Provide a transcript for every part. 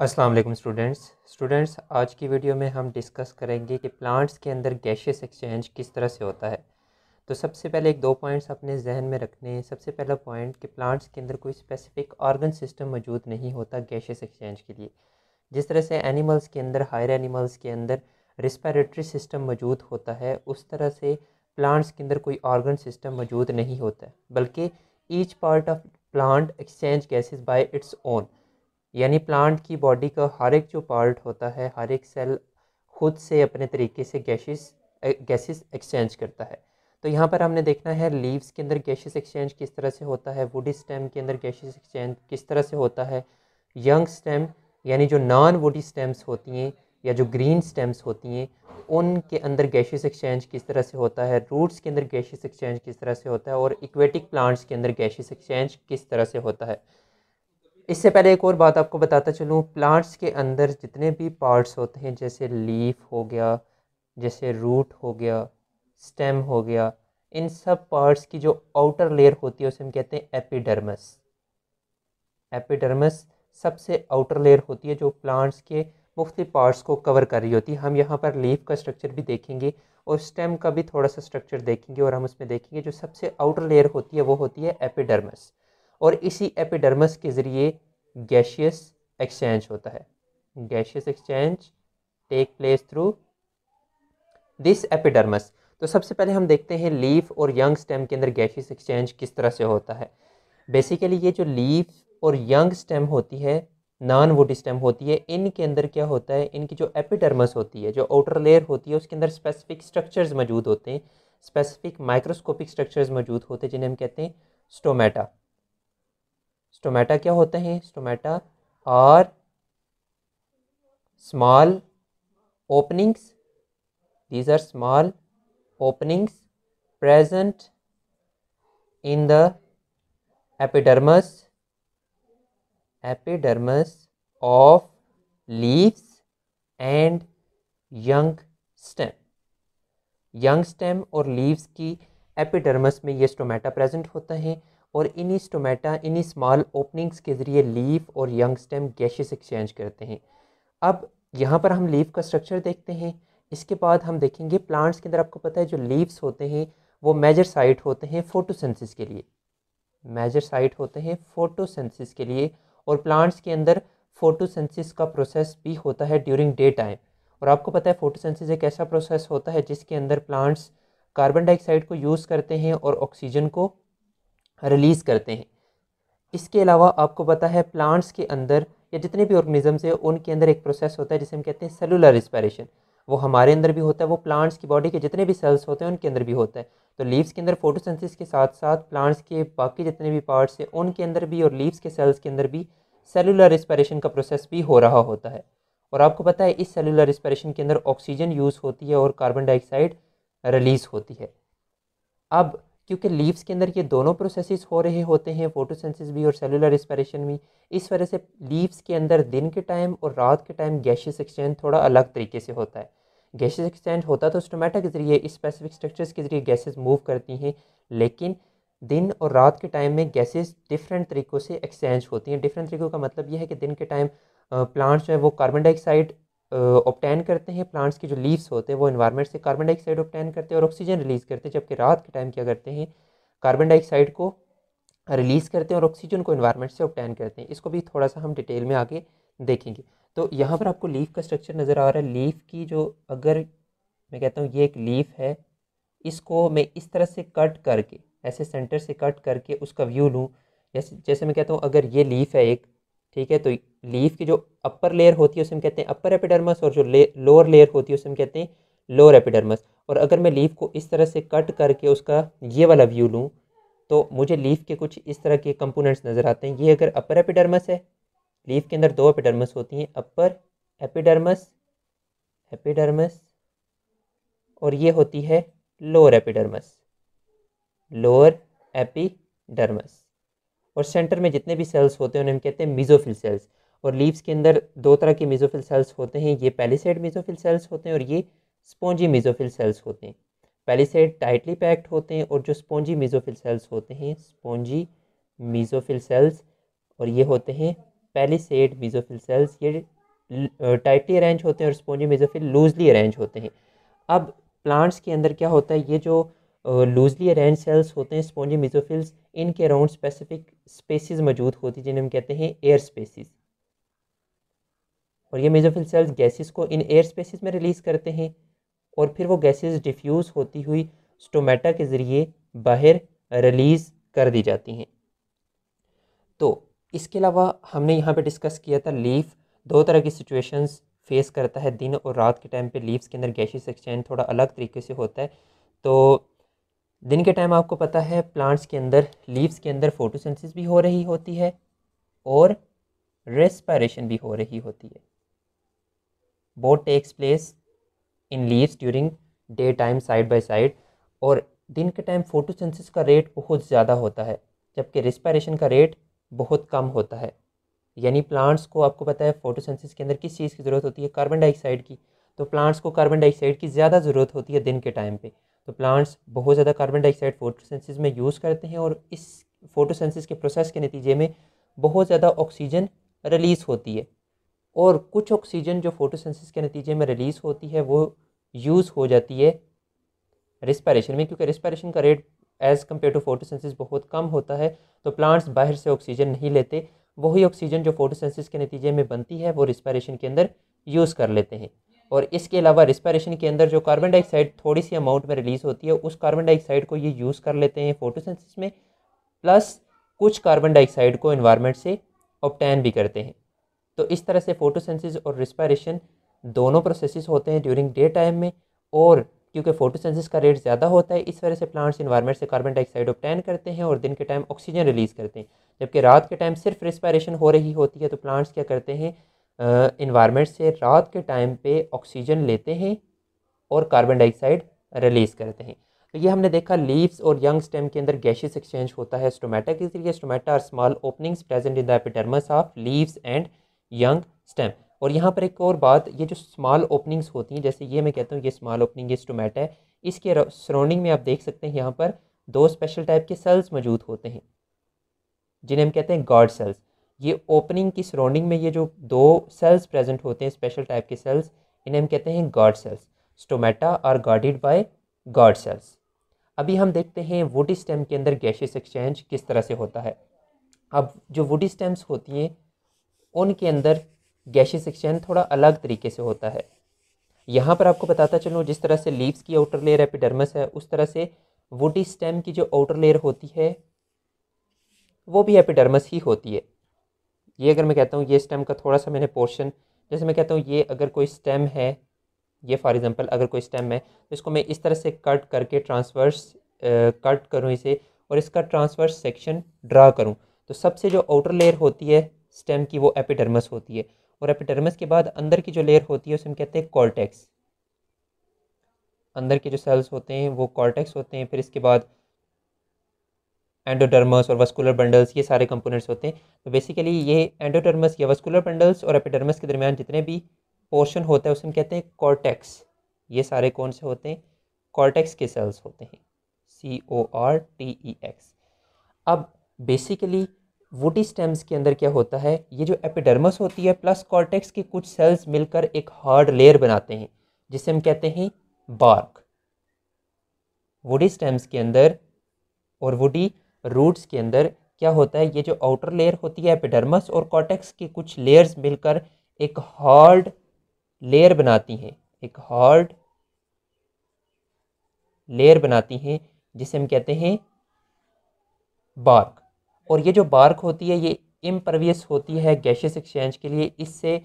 Aslam students students आज की video में हम डिस्कस करेंगे कि प्लांट्स के अंदर गैशियस एक्सचेंज किस तरह से होता है तो सबसे पहले एक दो पॉइंट्स अपने जहन में रखने हैं सबसे पहला पॉइंट कि प्लांट्स के अंदर कोई स्पेसिफिक ऑर्गन सिस्टम मौजूद नहीं होता गैशियस एक्सचेंज के लिए जिस तरह से एनिमल्स के अंदर हायर एनिमल्स के अंदर रिस्पायरेटरी सिस्टम मौजूद होता है उस तरह से प्लांट्स के अंदर कोई ऑर्गन सिस्टम मौजूद नहीं होता बल्कि each part of plant exchange gases by its own यानी प्लांट की बॉडी का हर एक जो पार्ट होता है हर एक सेल खुद से अपने तरीके से गैसेस गैसेस एक्सचेंज करता है तो यहाँ पर हमने देखना है लीव्स के अंदर गैसेस एक्सचेंज किस तरह से होता है वुडी स्टेम के अंदर गैसेस एक्सचेंज किस तरह से होता है यंग स्टेम यानी जो नॉन वुडी स्टेम्स होती हैं या जो ग्रीन स्टेम्स होती हैं उनके अंदर गैसेस एक्सचेंज किस तरह से होता है रूट्स के अंदर गैसेस एक्सचेंज किस तरह से होता है और इक्वेटिक प्लांट्स के अंदर गैसेस एक्सचेंज किस तरह से होता है इससे पहले एक और बात आपको बताता चलूँ प्लांट्स के अंदर जितने भी पार्ट्स होते हैं जैसे लीफ हो गया जैसे रूट हो गया स्टेम हो गया इन सब पार्ट्स की जो आउटर लेयर होती है उसे हम कहते हैं एपिडर्मस एपिडर्मस सबसे आउटर लेयर होती है जो प्लांट्स के मुख्तु पार्ट्स को कवर कर रही होती है हम यहाँ पर लीफ का स्ट्रक्चर भी देखेंगे और स्टेम का भी थोड़ा सा स्ट्रक्चर देखेंगे और हम उसमें देखेंगे जो सबसे आउटर लेयर होती है वो होती है एपिडर्मस और इसी एपिडर्मस के ज़रिए गैशियस एक्सचेंज होता है gaseous exchange take place through this epidermis तो सबसे पहले हम देखते हैं लीफ और यंग स्टेम के अंदर गैशियस एक्सचेंज किस तरह से होता है बेसिकली ये जो लीफ और यंग स्टेम होती है नॉन वुड स्टेम होती है इनके अंदर क्या होता है इनकी जो एपिडर्मस होती है जो आउटर लेयर होती है उसके अंदर स्पेसिफिक स्ट्रक्चर्स मौजूद होते हैं स्पेसिफिक माइक्रोस्कोपिक स्ट्रक्चर्स मौजूद होते हैं जिन्हें हम कहते हैं स्टोमेटा स्टोमेटा क्या होते हैं stomata are small openings these are small openings present in the epidermis epidermis of leaves and young stem young stem और लीव्स की एपिडर्मस में ये स्टोमेटा प्रेजेंट होता है और इन्हीं स्टोमेटा इन्हीं स्मॉल ओपनिंग्स के ज़रिए लीफ और यंग स्टेम गैशेस एक्सचेंज करते हैं अब यहाँ पर हम लीफ का स्ट्रक्चर देखते हैं इसके बाद हम देखेंगे प्लांट्स के अंदर आपको पता है जो लीव्स होते हैं वो मेजर साइट होते हैं फोटोसेंसिस के लिए मेजर साइट होते हैं फोटोसेंसिस के लिए और प्लांट्स के अंदर फोटोसेंसिस का प्रोसेस भी होता है ड्यूरिंग डे टाइम और आपको पता है फोटोसेंसिस एक ऐसा प्रोसेस होता है जिसके अंदर प्लांट्स कार्बन डाइऑक्साइड को यूज़ करते हैं और ऑक्सीजन को रिलीज़ करते हैं इसके अलावा आपको पता है प्लांट्स के अंदर या जितने भी ऑर्गेनिजम्स हैं उनके अंदर एक प्रोसेस होता है जिसे हम कहते हैं सेलुलर रिस्पायरेशन वो हमारे अंदर भी होता है वो प्लांट्स की बॉडी के जितने भी सेल्स होते हैं उनके अंदर भी होता है तो लीव्स के अंदर फोटोसेंसिस के साथ साथ प्लांट्स के बाकी जितने भी पार्ट्स हैं उनके अंदर भी और लीव्स के सेल्स के अंदर भी सेलुलर रिस्पायरेशन का प्रोसेस भी हो रहा होता है और आपको पता है इस सेलुलर रिस्पायरेशन के अंदर ऑक्सीजन यूज़ होती है और कार्बन डाइऑक्साइड रिलीज़ होती है अब क्योंकि लीव्स के अंदर ये दोनों प्रोसेस हो रहे होते हैं फोटोसेंसिस भी और सेलुलर रेस्पिरेशन भी इस वजह से लीव्स के अंदर दिन के टाइम और रात के टाइम गैशियस एक्सचेंज थोड़ा अलग तरीके से होता है गैसेस एक्सचेंज होता तो स्टोमेटा के ज़रिए स्पेसिफिक स्ट्रक्चर्स के ज़रिए गैसेज मूव करती हैं लेकिन दिन और रात के टाइम में गैसेज डिफरेंट तरीक़ों से एक्सचेंज होती हैं डिफरेंट तरीक़ों का मतलब यह है कि दिन के टाइम प्लांट्स जो है वो कार्बन डाइऑक्साइड ऑप्टेन करते हैं प्लांट्स के जो लीव्स होते हैं वो इन्वायरमेंट से कार्बन डाइऑक्साइड ऑप्टेन करते हैं और ऑक्सीजन रिलीज़ करते हैं जबकि रात के टाइम क्या करते हैं कार्बन डाइऑक्साइड को रिलीज़ करते हैं और ऑक्सीजन को इन्वायरमेंट से ऑप्टेन करते हैं इसको भी थोड़ा सा हम डिटेल में आगे देखेंगे तो यहाँ पर आपको लीफ का स्ट्रक्चर नज़र आ रहा है लीफ की जो अगर मैं कहता हूँ ये एक लीफ है इसको मैं इस तरह से कट करके ऐसे सेंटर से कट करके उसका व्यू लूँ जैसे जैसे मैं कहता हूँ अगर ये लीफ है एक ठीक है तो लीफ की जो अपर लेयर होती है उसे हम कहते हैं अपर एपिडर्मस और जो लोअर लेयर होती है उसे हम कहते हैं लोअर एपिडर्मस और अगर मैं लीफ को इस तरह से कट करके उसका ये वाला व्यू लूँ तो मुझे लीफ के कुछ इस तरह के कंपोनेंट्स नज़र आते हैं ये अगर अपर एपिडर्मस है लीफ के अंदर दो एपिडर्मस होती हैं अपर एपिडर्मस एपिडर्मस और ये होती है लोअर एपिडर्मस लोअर एपिडर्मस और सेंटर में जितने भी सेल्स होते हैं उन्हें हम कहते हैं मिजोफिल सेल्स और लीव्स के अंदर दो तरह के मेजोफिल सेल्स होते हैं ये पैलीसेड मेजोफिल सेल्स होते हैं और ये स्पॉन्जी मीज़ोफिल सेल्स होते हैं पेलिसेड टाइटली पैक्ड होते हैं और जो स्पॉन्जी मेजोफिल सेल्स होते हैं स्पॉन्जी मीजोफिल सेल्स और ये होते हैं पैलीसेड मीजोफिल सेल्स ये टाइटली अरेंज होते हैं और स्पोंजी मीजोफिल लूजली अरेंज होते हैं अब प्लांट्स के अंदर क्या होता है ये जो लूजली अरेंज सेल्स होते हैं स्पॉन्जी मीज़ोफिल्स इनके अराउंड स्पेसिफिक स्पेसिस मौजूद होती हैं जिन्हें हम कहते हैं एयर स्पेसिस और ये मेजोफिल सेल्स गैसेस को इन एयर स्पेसिस में रिलीज़ करते हैं और फिर वो गैसेस डिफ्यूज़ होती हुई स्टोमेटा के ज़रिए बाहर रिलीज़ कर दी जाती हैं तो इसके अलावा हमने यहाँ पे डिस्कस किया था लीफ दो तरह की सिचुएशंस फेस करता है दिन और रात के टाइम पे लीव्स के अंदर गैशियस एक्सचेंज थोड़ा अलग तरीके से होता है तो दिन के टाइम आपको पता है प्लांट्स के अंदर लीव्स के अंदर फोटोसेंसिस भी हो रही होती है और रेस्पायरेशन भी हो रही होती है both takes place in leaves during day time side by side और दिन के टाइम फोटोसेंसिस का रेट बहुत ज़्यादा होता है जबकि रिस्पायरेशन का रेट बहुत कम होता है यानी प्लांट्स को आपको पता है फोटोसेंसिस के अंदर किस चीज़ की ज़रूरत होती है कार्बन डाइऑक्साइड की तो प्लांट्स को कार्बन डाइऑक्साइड की ज़्यादा ज़रूरत होती है दिन के टाइम पे तो प्लांट्स बहुत ज़्यादा कार्बन डाइऑक्साइड फोटोसेंसिस में यूज़ करते हैं और इस फोटोसेंसिस के प्रोसेस के नतीजे में बहुत ज़्यादा ऑक्सीजन रिलीज़ होती है और कुछ ऑक्सीजन जो फोटोसेंसिस के नतीजे में रिलीज़ होती है वो यूज़ हो जाती है रिस्पायरेशन में क्योंकि रिस्पायरेशन का rate as compare to photosynthesis बहुत कम होता है तो प्लांट्स बाहर से ऑक्सीजन नहीं लेते वही ऑक्सीजन जो फोटोसेंसिस के नतीजे में बनती है वो रिस्पायरेशन के अंदर यूज़ कर लेते हैं और इसके अलावा रिस्पायरेशन के अंदर जो कार्बन डाइऑक्साइड थोड़ी सी अमाउंट में रिलीज़ होती है उस कार्बन डाइऑक्साइड को ये यूज़ कर लेते हैं फोटोसेंसिस में प्लस कुछ कार्बन डाइऑक्साइड को इन्वायरमेंट से ऑप्टैन भी करते हैं तो इस तरह से फोटोसेंसिस और रिस्पायरेशन दोनों प्रोसेसेस होते हैं ड्यूरिंग डे टाइम में और क्योंकि फोटोसेंसिस का रेट ज़्यादा होता है इस वजह से प्लांट्स इन्वायरमेंट से कार्बन डाइऑक्साइड ऑप्टेन करते हैं और दिन के टाइम ऑक्सीजन रिलीज़ करते हैं जबकि रात के टाइम सिर्फ रिस्पायरेशन हो रही होती है तो प्लांट्स क्या करते हैं इन्वायरमेंट से रात के टाइम पे ऑक्सीजन लेते हैं और कार्बन डाइऑक्साइड रिलीज़ करते हैं तो ये हमने देखा लीव्स और यंग स्टेम के अंदर गैशेस एक्सचेंज होता है स्टोमेटा के जरिए stomata are small openings present in the epidermis of leaves and young stem और यहाँ पर एक और बात ये जो स्मॉल ओपनिंग्स होती हैं जैसे ये मैं कहता हूँ ये स्मॉल ओपनिंग ये स्टोमेटा है इसके सराउंडिंग में आप देख सकते हैं यहाँ पर दो स्पेशल टाइप के सेल्स मौजूद होते हैं जिन्हें हम कहते हैं गॉड सेल्स ये ओपनिंग की सराउंडिंग में ये जो दो सेल्स प्रेजेंट होते हैं स्पेशल टाइप के सेल्स इन्हें हम कहते हैं guard cells stomata are guarded by guard cells अभी हम देखते हैं वुडी स्टेम के अंदर गैशियस एक्सचेंज किस तरह से होता है अब जो वुडी स्टेम्स होती हैं उनके अंदर गैशीय एक्सचेंज थोड़ा अलग तरीके से होता है यहाँ पर आपको बताता चलूँ जिस तरह से लीव्स की आउटर लेयर एपिडर्मस है उस तरह से वुडी स्टेम की जो आउटर लेयर होती है वो भी एपिडर्मस ही होती है ये अगर मैं कहता हूँ ये स्टेम का थोड़ा सा मैंने पोर्शन जैसे मैं कहता हूँ ये अगर कोई स्टेम है ये फॉर एग्ज़ाम्पल अगर कोई स्टेम है तो इसको मैं इस तरह से कट करके ट्रांसवर्स कट करूँ इसे और इसका ट्रांसवर्स सेक्शन ड्रा करूँ तो सबसे जो आउटर लेयर होती है स्टेम की वो एपिडर्मस होती है और एपिडर्मस के बाद अंदर की जो लेयर होती है उसे हम कहते हैं कॉर्टेक्स अंदर के जो सेल्स होते हैं वो कॉर्टेक्स होते हैं फिर इसके बाद एंडोडर्मस और वस्कुलर बंडल्स ये सारे कंपोनेंट्स होते हैं तो बेसिकली ये एंडोडर्मस या वस्कुलर बंडल्स और एपिडर्मस के दरमियान जितने भी पोर्शन होता है उसे हम कहते हैं कॉर्टेक्स ये सारे कौन से होते हैं कॉर्टेक्स के सेल्स होते हैं C O R T E X अब बेसिकली वुडी स्टेम्स के अंदर क्या होता है ये जो एपिडर्मस होती है प्लस कॉर्टेक्स के कुछ सेल्स मिलकर एक हार्ड लेयर बनाते हैं जिसे हम कहते हैं बार्क वुडी स्टेम्स के अंदर और वुडी रूट्स के अंदर क्या होता है ये जो आउटर लेयर होती है एपिडर्मस और कॉर्टेक्स के कुछ लेयर्स मिलकर एक हार्ड लेयर बनाती हैं एक हार्ड लेयर बनाती हैं जिसे हम कहते हैं बार्क और ये जो बार्क होती है ये इम्परवियस होती है गैशियस एक्सचेंज के लिए इससे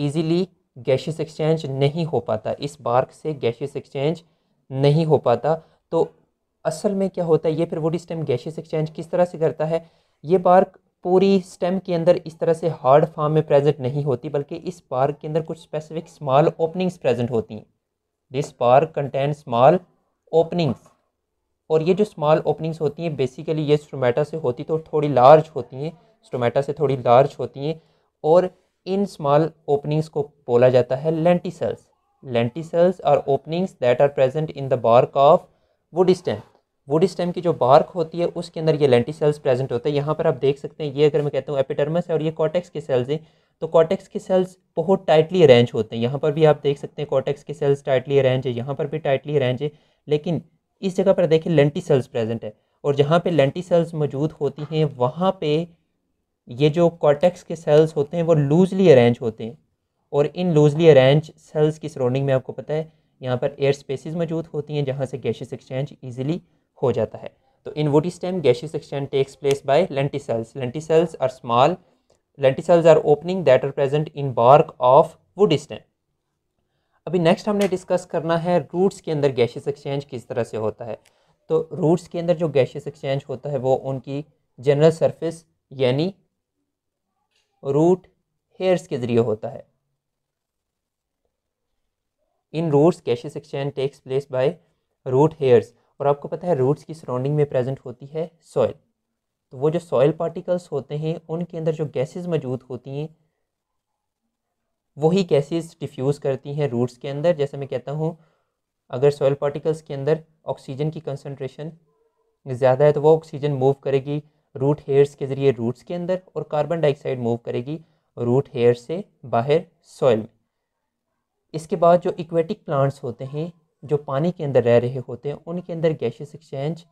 ईजीली गैशियस एक्सचेंज नहीं हो पाता इस बार्क से गैशियस एक्सचेंज नहीं हो पाता तो असल में क्या होता है ये फिर डी स्टेम गैशियस एक्सचेंज किस तरह से करता है ये बार्क पूरी स्टेम के अंदर इस तरह से हार्ड फॉर्म में प्रेजेंट नहीं होती बल्कि इस पार्क के अंदर कुछ स्पेसिफिक स्मॉल ओपनिंग्स प्रेजेंट होती हैं this bark contain small openings और ये जो स्मॉल ओपनिंग्स होती हैं बेसिकली ये स्टोमेटा से होती तो थोड़ी लार्ज होती हैं स्टोमेटा से थोड़ी लार्ज होती हैं और इन स्मॉल ओपनिंग्स को बोला जाता है lenticels lenticels are openings that are present in the bark of wood stem wood stem की जो बार्क होती है उसके अंदर ये लेंटी सेल्स प्रेजेंट होते हैं यहाँ पर आप देख सकते हैं ये अगर मैं कहता हूँ एपिटर्मस है और ये कॉटेक्स के सेल्स हैं तो कॉटेक्स के सेल्स बहुत टाइटली अरेंज होते हैं यहाँ पर भी आप देख सकते हैं कॉटेक्स के सेल्स टाइटली अरेंज है यहाँ पर भी टाइटली अरेंज है लेकिन इस जगह पर देखिए लेंटी सेल्स प्रेजेंट है और जहाँ पे लेंटी सेल्स मौजूद होती हैं वहाँ पे ये जो कॉटेक्स के सेल्स होते हैं वो लूजली अरेंज होते हैं और इन लूजली अरेंज सेल्स की सराउंडिंग में आपको पता है यहाँ पर एयर स्पेसिस मौजूद होती हैं जहाँ से गैशिस एक्सचेंज ईजिली हो जाता है तो in woody stem gaseous exchange takes place by lenticels lenticels are small cells are opening that are present in bark of wood stem अभी नेक्स्ट हमने डिस्कस करना है रूट्स के अंदर गैशियस एक्सचेंज किस तरह से होता है तो रूट्स के अंदर जो गैशियस एक्सचेंज होता है वो उनकी जनरल सरफेस यानी रूट हेयर्स के ज़रिए होता है in roots gaseous exchange takes place by root hairs और आपको पता है रूट्स की सराउंडिंग में प्रेजेंट होती है सॉइल तो वो जो सॉइल पार्टिकल्स होते हैं उनके अंदर जो गैसेस मौजूद होती हैं वही गैसेस डिफ्यूज़ करती हैं रूट्स के अंदर जैसे मैं कहता हूँ अगर सॉयल पार्टिकल्स के अंदर ऑक्सीजन की कंसनट्रेशन ज़्यादा है तो वो ऑक्सीजन मूव करेगी रूट हेयर्स के ज़रिए रूट्स के अंदर और कार्बन डाइऑक्साइड मूव करेगी रूट हेयर से बाहर सॉयल में इसके बाद जो इक्वेटिक प्लांट्स होते हैं जो पानी के अंदर रह रहे होते हैं उनके अंदर गैशेस एक्सचेंज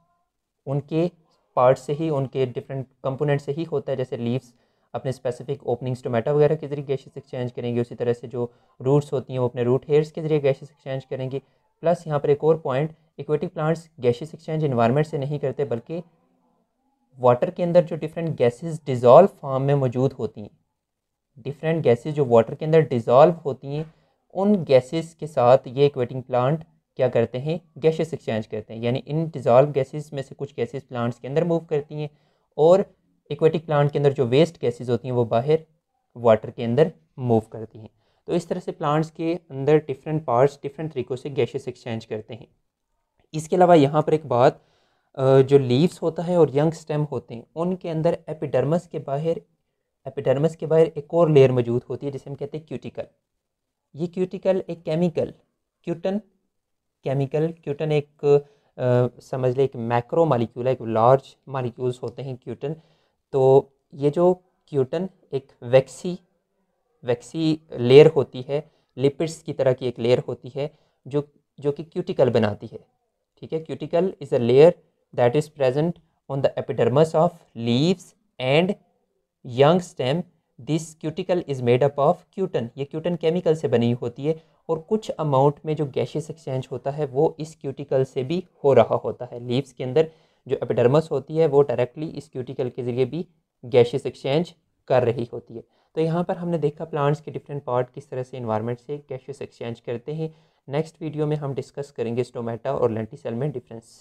उनके पार्ट से ही उनके डिफरेंट कंपोनेंट से ही होता है जैसे लीव्स अपने स्पेसिफिक ओपनिंग्स टोमेटो वगैरह के जरिए गैशेस एक्सचेंज करेंगे उसी तरह से जो रूट्स होती हैं वो अपने रूट हेयर्स के जरिए गैशेस एक्सचेंज करेंगे प्लस यहाँ पर एक और point aquatic plants gases exchange environment से नहीं करते बल्कि वाटर के अंदर जो डिफरेंट गैसेज डिज़ोल्व फॉर्म में मौजूद होती हैं डिफरेंट गैसेज जो वाटर के अंदर डिज़ोल्व होती हैं उन गैसेस के साथ ये इक्वेटिंग प्लांट क्या करते हैं गैसेस एक्सचेंज करते हैं यानी इन डिज़ोल्व गैसेस में से कुछ गैसेस प्लांट्स के अंदर मूव करती हैं और एक्वेटिक प्लांट के अंदर जो वेस्ट गैसेज होती हैं वो बाहर वाटर के अंदर मूव करती हैं तो इस तरह से प्लांट्स के अंदर डिफरेंट पार्ट्स डिफरेंट तरीक़ों से गैसेस एक्सचेंज करते हैं इसके अलावा यहाँ पर एक बात जो लीव्स होता है और यंग स्टेम होते हैं उनके अंदर एपिडर्मस के बाहर एपिडर्मस के बाहर एक और लेयर मौजूद होती है जिसे हम कहते हैं क्यूटिकल ये क्यूटिकल एक केमिकल क्यूटन केमिकल क्यूटन एक आ, समझ लें एक मैक्रो मालिक्यूल है एक लार्ज मालिक्यूल्स होते हैं क्यूटन तो ये जो क्यूटन एक वैक्सी वैक्सी लेयर होती है लिपिड्स की तरह की एक लेयर होती है जो जो कि क्यूटिकल बनाती है ठीक है cuticle is a layer that is present on the epidermis of leaves and young stem this cuticle is made up of cutin ये क्यूटन केमिकल से बनी होती है और कुछ अमाउंट में जो गैशियस एक्सचेंज होता है वो इस क्यूटिकल से भी हो रहा होता है लीव्स के अंदर जो एपिडर्मस होती है वो डायरेक्टली इस क्यूटिकल के ज़रिए भी गैशियस एक्सचेंज कर रही होती है तो यहाँ पर हमने देखा प्लांट्स के डिफरेंट पार्ट किस तरह से इन्वायरमेंट से गैशियस एक्सचेंज करते हैं नेक्स्ट वीडियो में हम डिस्कस करेंगे स्टोमेटा और लेंटी सेल में डिफरेंस